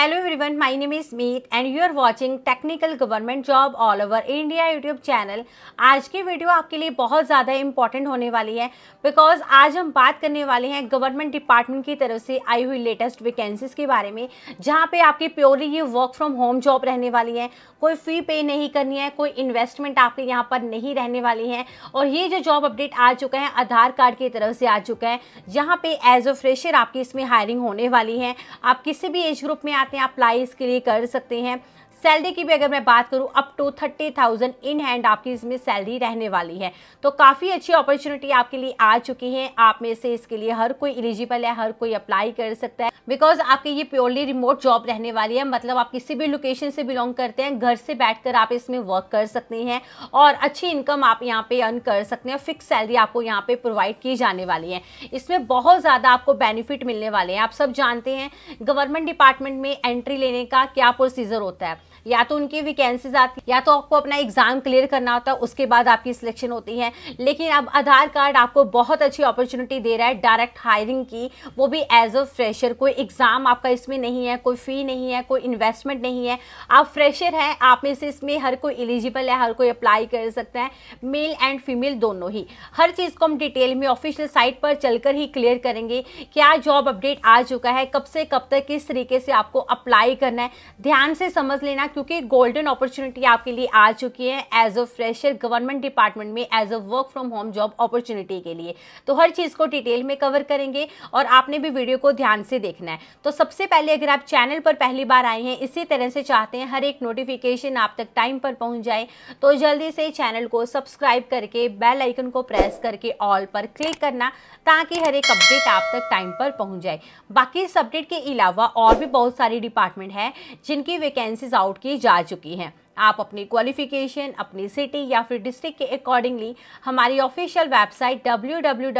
hello everyone my name is Meet and you are watching technical government job all over India YouTube channel आज की video आपके लिए बहुत ज़्यादा इंपॉर्टेंट होने वाली है बिकॉज आज हम बात करने वाले हैं गवर्नमेंट डिपार्टमेंट की तरफ से आई हुई लेटेस्ट वैकेंसीज के बारे में जहाँ पे आपकी प्योरली ये वर्क फ्रॉम होम जॉब रहने वाली है कोई फ़ी पे नहीं करनी है कोई इन्वेस्टमेंट आपके यहाँ पर नहीं रहने वाली है और ये जो जॉब अपडेट आ चुका है आधार कार्ड की तरफ से आ चुका है जहाँ पे एज अ फ्रेशर आपकी इसमें हायरिंग होने वाली है आप किसी भी एज ग्रुप में आते सकते हैं आप अप्लाई इसके लिए कर सकते हैं सैलरी की भी अगर मैं बात करूँ up to thirty thousand in hand आपकी इसमें सैलरी रहने वाली है तो काफ़ी अच्छी अपॉर्चुनिटी आपके लिए आ चुकी है आप में से इसके लिए हर कोई एलिजिबल है हर कोई अप्लाई कर सकता है बिकॉज आपकी ये प्योरली रिमोट जॉब रहने वाली है मतलब आप किसी भी लोकेशन से बिलोंग करते हैं घर से बैठ आप इसमें वर्क कर सकते हैं और अच्छी इनकम आप यहाँ पे अर्न कर सकते हैं फिक्स सैलरी आपको यहाँ पे प्रोवाइड की जाने वाली है इसमें बहुत ज़्यादा आपको बेनिफिट मिलने वाले हैं आप सब जानते हैं गवर्नमेंट डिपार्टमेंट में एंट्री लेने का क्या प्रोसीजर होता है या तो उनकी वैकेंसीज आती या तो आपको अपना एग्ज़ाम क्लियर करना होता है उसके बाद आपकी सिलेक्शन होती है लेकिन अब आधार कार्ड आपको बहुत अच्छी अपॉर्चुनिटी दे रहा है डायरेक्ट हायरिंग की वो भी एज अ फ्रेशर कोई एग्ज़ाम आपका इसमें नहीं है कोई फ़ी नहीं है कोई इन्वेस्टमेंट नहीं है आप फ्रेशर हैं आप में से इसमें हर कोई एलिजिबल है हर कोई अप्लाई कर सकता है मेल एंड फीमेल दोनों ही हर चीज़ को हम डिटेल में ऑफिशियल साइट पर चलकर ही क्लियर करेंगे क्या जॉब अपडेट आ चुका है कब से कब तक किस तरीके से आपको अप्लाई करना है ध्यान से समझ लेना क्योंकि गोल्डन अपॉर्चुनिटी आपके लिए आ चुकी है as a fresher government department में as a work from home job opportunity के लिए तो हर चीज़ को डिटेल में कवर करेंगे और आपने भी वीडियो को ध्यान से देखना है तो सबसे पहले अगर आप चैनल पर पहली बार आए हैं इसी तरह से चाहते हैं हर एक नोटिफिकेशन आप तक टाइम पर पहुंच जाए तो जल्दी से चैनल को सब्सक्राइब करके बेल आइकन को प्रेस करके ऑल पर क्लिक करना ताकि हर एक अपडेट आप तक टाइम पर पहुंच जाए बाकी इस अपडेट के अलावा और भी बहुत सारी डिपार्टमेंट है जिनकी वैकेंसीज आउट की जा चुकी हैं आप अपनी क्वालिफिकेशन अपनी सिटी या फिर डिस्ट्रिक्ट के अकॉर्डिंगली हमारी ऑफिशियल वेबसाइट डब्ल्यू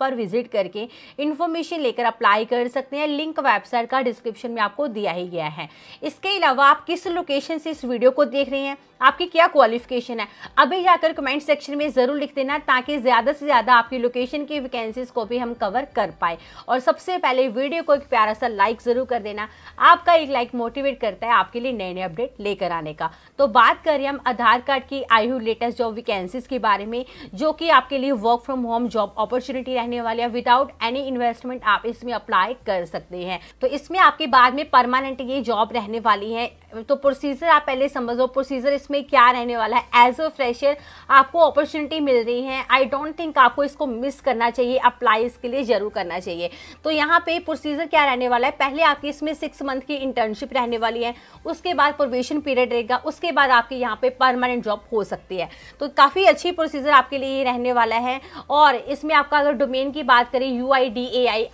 पर विजिट करके इन्फॉर्मेशन लेकर अप्लाई कर सकते हैं लिंक वेबसाइट का डिस्क्रिप्शन में आपको दिया ही गया है इसके अलावा आप किस लोकेशन से इस वीडियो को देख रहे हैं आपकी क्या क्वालिफिकेशन है अभी जाकर कमेंट सेक्शन में ज़रूर लिख देना ताकि ज़्यादा से ज़्यादा आपकी लोकेशन की वैकेंसीज को भी हम कवर कर पाए और सबसे पहले वीडियो को एक प्यारा सा लाइक ज़रूर कर देना आपका एक लाइक मोटिवेट करता है आपके लिए नए नए अपडेट लेकर कराने का तो बात करें हम आधार कार्ड की आई हुई लेटेस्ट जॉब वैकेंसीज के बारे में जो कि आपके लिए work from home job opportunity रहने वाली है विदाउट एनी इन्वेस्टमेंट आप इसमें अप्लाई कर सकते हैं तो इसमें आपके बाद में परमानेंट ये जॉब रहने वाली है तो प्रोसीजर आप पहले समझ लो प्रोसीजर इसमें क्या रहने वाला है एज अ फ्रेशर आपको अपॉर्चुनिटी मिल रही है आई डोंट थिंक आपको इसको मिस करना चाहिए अप्लाई इसके लिए ज़रूर करना चाहिए तो यहाँ पे प्रोसीजर क्या रहने वाला है पहले आपकी इसमें सिक्स मंथ की इंटर्नशिप रहने वाली है उसके बाद प्रोबेशन पीरियड रहेगा उसके बाद आपके यहाँ पे परमानेंट जॉब हो सकती है तो काफ़ी अच्छी प्रोसीजर आपके लिए रहने वाला है और इसमें आपका अगर डोमेन की बात करें यू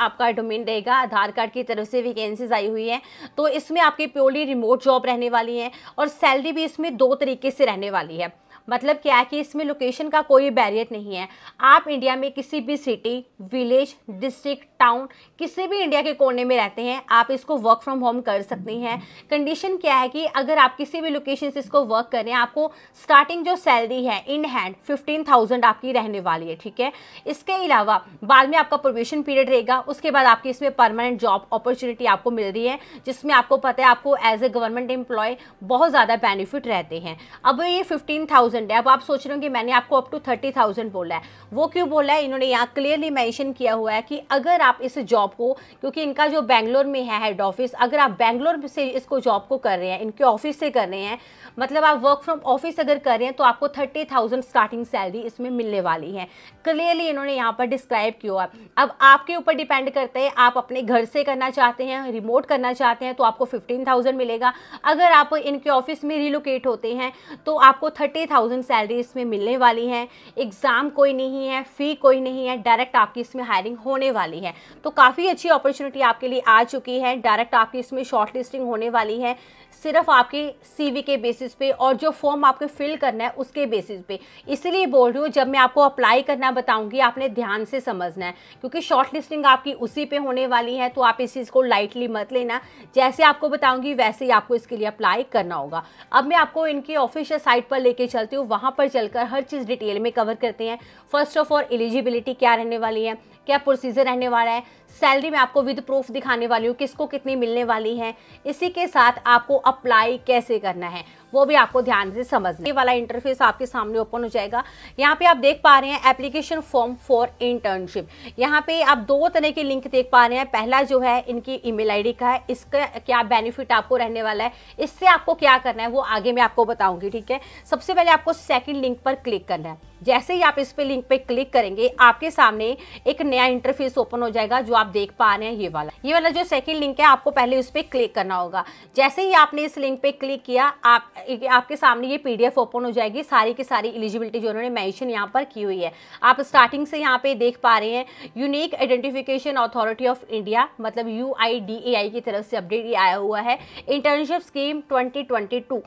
आपका डोमेन रहेगा आधार कार्ड की तरफ से वैकेंसीज आई हुई है तो इसमें आपकी प्योरली रिमोट जॉब रहने वाली हैं और सैलरी भी इसमें दो तरीके से रहने वाली है मतलब क्या है कि इसमें लोकेशन का कोई बैरियर नहीं है आप इंडिया में किसी भी सिटी विलेज डिस्ट्रिक्ट टाउन किसी भी इंडिया के कोने में रहते हैं आप इसको वर्क फ्रॉम होम कर सकती हैं कंडीशन क्या है कि अगर आप किसी भी लोकेशन से इसको वर्क करें आपको स्टार्टिंग जो सैलरी है इन हैंड फिफ्टीन थाउजेंड आपकी रहने वाली है ठीक है इसके अलावा बाद में आपका प्रोवेशन पीरियड रहेगा उसके बाद आपकी इसमें परमानेंट जॉब अपॉर्चुनिटी आपको मिल रही है जिसमें आपको पता है आपको एज ए गवर्नमेंट एम्प्लॉय बहुत ज़्यादा बेनिफिट रहते हैं अब ये फिफ्टीन थाउजेंड थाउजेंड है अब आप सोच रहे हो कि मैंने आपको अप टू थर्टी थाउजेंड बोला है वो क्यों बोला है इन्होंने यहाँ क्लियरली मैंशन किया हुआ है कि अगर आप इस जॉब को क्योंकि इनका जो बैंगलोर में है हेड ऑफिस अगर आप बैंगलोर से इसको जॉब को कर रहे हैं इनके ऑफिस से कर रहे हैं मतलब आप वर्क फ्रॉम ऑफिस अगर कर रहे हैं तो आपको थर्टी थाउजेंड स्टार्टिंग सैलरी इसमें मिलने वाली है क्लियरली इन्होंने यहाँ पर डिस्क्राइब किया अब आपके ऊपर डिपेंड करते हैं आप अपने घर से करना चाहते हैं रिमोट करना चाहते हैं तो आपको फिफ्टीन थाउजेंड मिलेगा अगर आप इनके ऑफिस में रिलोकेट होते हैं तो आपको थर्टी थाउजेंड सैलरी इसमें मिलने वाली है एग्ज़ाम कोई नहीं है फ़ी कोई नहीं है डायरेक्ट आपकी इसमें हायरिंग होने वाली है तो काफ़ी अच्छी अपॉर्चुनिटी आपके लिए आ चुकी है डायरेक्ट आपकी इसमें शॉर्ट लिस्टिंग होने वाली है सिर्फ आपके सीवी के बेसिस पे और जो फॉर्म आपको फिल करना है उसके बेसिस पे इसलिए बोल रही हूँ जब मैं आपको अप्लाई करना बताऊँगी आपने ध्यान से समझना है क्योंकि शॉर्ट लिस्टिंग आपकी उसी पे होने वाली है तो आप इस चीज़ को लाइटली मत लेना जैसे आपको बताऊँगी वैसे ही आपको इसके लिए अप्लाई करना होगा अब मैं आपको इनकी ऑफिशियल साइट पर लेके चलती हूँ वहाँ पर चलकर हर चीज़ डिटेल में कवर करते हैं फर्स्ट ऑफ ऑल एलिजिबिलिटी क्या रहने वाली है क्या प्रोसीजर रहने वाला है सैलरी मैं आपको विद प्रूफ दिखाने वाली हूँ किसको कितनी मिलने वाली है इसी के साथ आपको अप्लाई कैसे करना है वो भी आपको ध्यान से समझना ये वाला इंटरफेस आपके सामने ओपन हो जाएगा यहाँ पे आप देख पा रहे हैं एप्लीकेशन फॉर्म फॉर इंटर्नशिप यहाँ पे आप दो तरह के लिंक देख पा रहे हैं पहला जो है इनकी ईमेल आईडी का है इसका क्या बेनिफिट आपको रहने वाला है इससे आपको क्या करना है वो आगे मैं आपको बताऊंगी ठीक है सबसे पहले आपको सेकेंड लिंक पर क्लिक करना है जैसे ही आप इस पे लिंक पे क्लिक करेंगे आपके सामने एक नया इंटरफेस ओपन हो जाएगा जो आप देख पा रहे हैं ये वाला ये वाला जो सेकंड लिंक है आपको पहले उस पर क्लिक करना होगा जैसे ही आपने इस लिंक पे क्लिक किया आप आपके सामने ये पीडीएफ ओपन हो जाएगी सारी की सारी एलिजिबिलिटी जो उन्होंने मेंशन यहाँ पर की हुई है आप स्टार्टिंग से यहाँ पे देख पा रहे हैं unique identification authority of India मतलब यू की तरफ से अपडेट आया हुआ है internship scheme twenty twenty two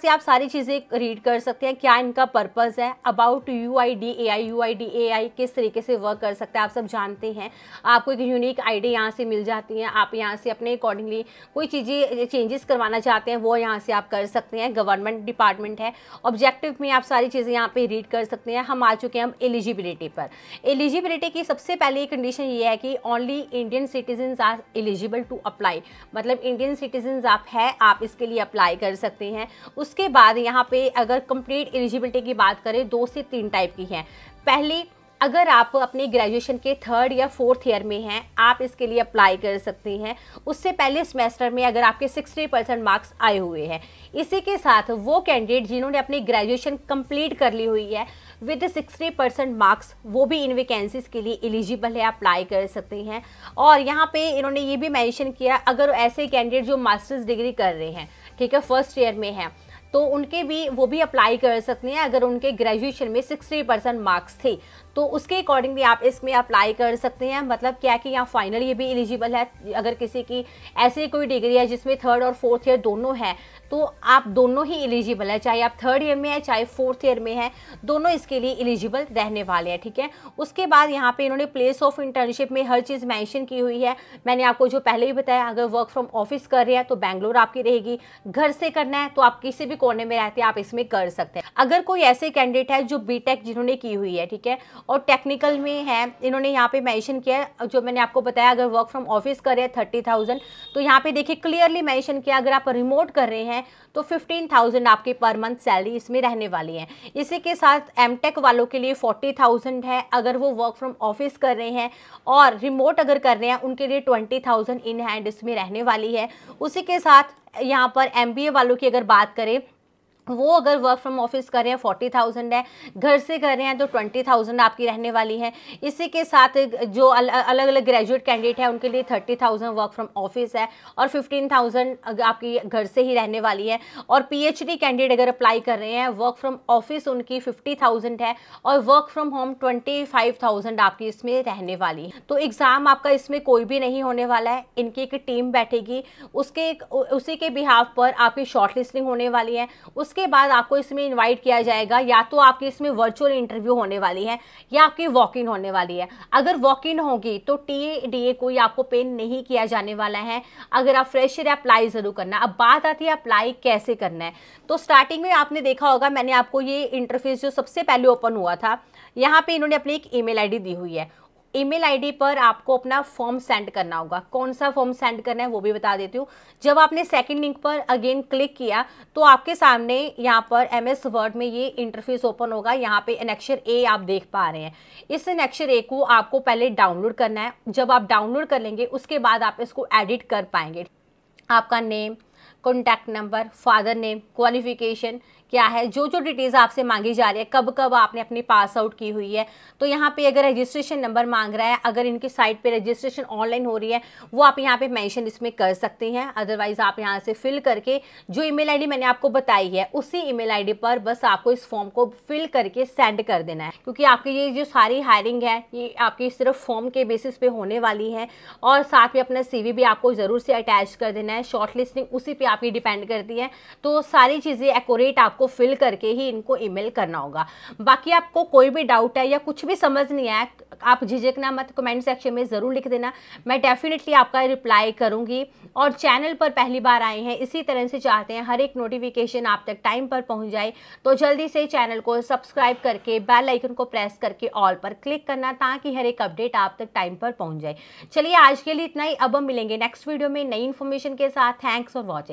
से आप सारी चीज़ें रीड कर सकते हैं क्या इनका पर्पज़ है about U I D A I U I D A I किस तरीके से वर्क कर सकते हैं आप सब जानते हैं आपको एक यूनिक आईडी यहाँ से मिल जाती है आप यहाँ से अपने अकॉर्डिंगली कोई चीज़ें चेंजेस करवाना चाहते हैं वो यहाँ से आप कर सकते हैं हैं गवर्नमेंट डिपार्टमेंट है ऑब्जेक्टिव में आप सारी चीज़ें यहाँ पे रीड कर सकते हैं हम आ चुके हैं हम एलिजिबिलिटी पर एलिजिबिलिटी की सबसे पहली कंडीशन ये है कि only Indian citizen are eligible to apply मतलब इंडियन सिटीजन आप है आप इसके लिए अप्लाई कर सकते हैं उसके बाद यहाँ पर अगर कंप्लीट एलिजिबिलिटी की बात करें दो से तीन टाइप की हैं पहली अगर आप अपने ग्रेजुएशन के थर्ड या फोर्थ ईयर में हैं आप इसके लिए अप्लाई कर सकते हैं उससे पहले सेमेस्टर में अगर आपके 60 परसेंट मार्क्स आए हुए हैं इसी के साथ वो कैंडिडेट जिन्होंने अपनी ग्रेजुएशन कंप्लीट कर ली हुई है विद 60 परसेंट मार्क्स वो भी इन वैकेंसीज़ के लिए एलिजिबल है अप्लाई कर सकते हैं और यहाँ पे इन्होंने ये भी मैंशन किया अगर ऐसे कैंडिडेट जो मास्टर्स डिग्री कर रहे हैं ठीक है फर्स्ट ईयर में है तो उनके भी वो भी अप्लाई कर सकते हैं अगर उनके ग्रेजुएशन में 60 परसेंट मार्क्स थे तो उसके अकॉर्डिंग भी आप इसमें अप्लाई कर सकते हैं मतलब क्या कि यहाँ फाइनल ये भी एलिजिबल है अगर किसी की ऐसी कोई डिग्री है जिसमें थर्ड और फोर्थ ईयर दोनों है तो आप दोनों ही एलिजिबल है चाहे आप थर्ड ईयर में है चाहे फोर्थ ईयर में है दोनों इसके लिए एलिजिबल रहने वाले हैं ठीक है उसके बाद यहाँ पे इन्होंने प्लेस ऑफ इंटर्नशिप में हर चीज़ मैंशन की हुई है मैंने आपको जो पहले ही बताया अगर वर्क फ्रॉम ऑफिस कर रहे हैं तो बैंगलोर आपकी रहेगी घर से करना है तो आप किसी भी कोने में रहते हैं आप इसमें कर सकते हैं अगर कोई ऐसे कैंडिडेट है जो बी जिन्होंने की हुई है ठीक है और टेक्निकल में है इन्होंने यहाँ पे मेंशन किया है जो मैंने आपको बताया अगर वर्क फ्रॉम ऑफिस कर रहे हैं थर्टी थाउजेंड तो यहाँ पे देखिए क्लियरली मेंशन किया अगर आप रिमोट कर रहे हैं तो फिफ्टीन थाउजेंड आपकी पर मंथ सैलरी इसमें रहने वाली है इसी के साथ एम वालों के लिए फोर्टी थाउजेंड है अगर वो वर्क फ्रॉम ऑफिस कर रहे हैं और रिमोट अगर कर रहे हैं उनके लिए ट्वेंटी थाउजेंड इन हैंड इसमें रहने वाली है उसी के साथ यहाँ पर एम वालों की अगर बात करें वो अगर वर्क फ्रॉम ऑफिस कर रहे हैं फोर्टी थाउजेंड है घर से कर रहे हैं तो ट्वेंटी थाउजेंड आपकी रहने वाली है इसी के साथ जो अल, अलग अलग ग्रेजुएट कैंडिडेट हैं उनके लिए thirty thousand work from office है और फिफ्टीन थाउजेंड आपकी घर से ही रहने वाली है और पीएचडी कैंडिडेट अगर अप्लाई कर रहे हैं वर्क फ्रॉम ऑफिस उनकी फिफ्टी थाउजेंड है और work from home twenty five thousand आपकी इसमें रहने वाली है तो एग्ज़ाम आपका इसमें कोई भी नहीं होने वाला है इनकी एक टीम बैठेगी उसके उसी के बिहाव पर आपकी शॉर्ट लिस्टिंग होने वाली है उस उसके बाद आपको इसमें इन्वाइट किया जाएगा या तो आपकी इसमें वर्चुअल इंटरव्यू होने वाली है या आपकी वॉक इन होने वाली है अगर वॉक इन होगी तो टी डी कोई आपको पेन नहीं किया जाने वाला है अगर आप फ्रेशर अप्लाई ज़रूर करना अब बात आती है अप्लाई कैसे करना है तो स्टार्टिंग में आपने देखा होगा मैंने आपको ये इंटरफेस जो सबसे पहले ओपन हुआ था यहाँ पे इन्होंने अपनी एक ईमेल आईडी दी हुई है ईमेल आईडी पर आपको अपना फॉर्म सेंड करना होगा कौन सा फॉर्म सेंड करना है वो भी बता देती हूँ जब आपने सेकंड लिंक पर अगेन क्लिक किया तो आपके सामने यहाँ पर एम एस वर्ड में ये इंटरफेस ओपन होगा यहाँ पे अनेक्शर ए आप देख पा रहे हैं इस अनेक्शर ए को आपको पहले डाउनलोड करना है जब आप डाउनलोड कर लेंगे उसके बाद आप इसको एडिट कर पाएंगे आपका name contact number father name qualification क्या है जो जो डिटेल्स आपसे मांगी जा रही है कब कब आपने अपनी पास आउट की हुई है तो यहाँ पे अगर रजिस्ट्रेशन नंबर मांग रहा है अगर इनकी साइट पे रजिस्ट्रेशन ऑनलाइन हो रही है वो आप यहाँ पे मेंशन इसमें कर सकते हैं अदरवाइज आप यहाँ से फिल करके जो ईमेल आईडी मैंने आपको बताई है उसी ईमेल आईडी पर बस आपको इस फॉर्म को फिल करके सेंड कर देना है क्योंकि आपकी ये जो सारी हायरिंग है ये आपकी सिर्फ फॉर्म के बेसिस पे होने वाली है और साथ में अपना सी भी आपको ज़रूर से अटैच कर देना है शॉर्ट लिस्टिंग उसी पर आपकी डिपेंड करती है तो सारी चीज़ें एकोरेट आपको आपको फिल करके ही इनको ईमेल करना होगा बाकी आपको कोई भी डाउट है या कुछ भी समझ नहीं आया आप झिझकना मत कमेंट सेक्शन में ज़रूर लिख देना मैं डेफिनेटली आपका रिप्लाई करूंगी और चैनल पर पहली बार आए हैं इसी तरह से चाहते हैं हर एक नोटिफिकेशन आप तक टाइम पर पहुंच जाए तो जल्दी से चैनल को सब्सक्राइब करके बेल आइकन को प्रेस करके ऑल पर क्लिक करना ताकि हर एक अपडेट आप तक टाइम पर पहुँच जाए चलिए आज के लिए इतना ही अब हम मिलेंगे नेक्स्ट वीडियो में नई इन्फॉर्मेशन के साथ थैंक्स फॉर वॉचिंग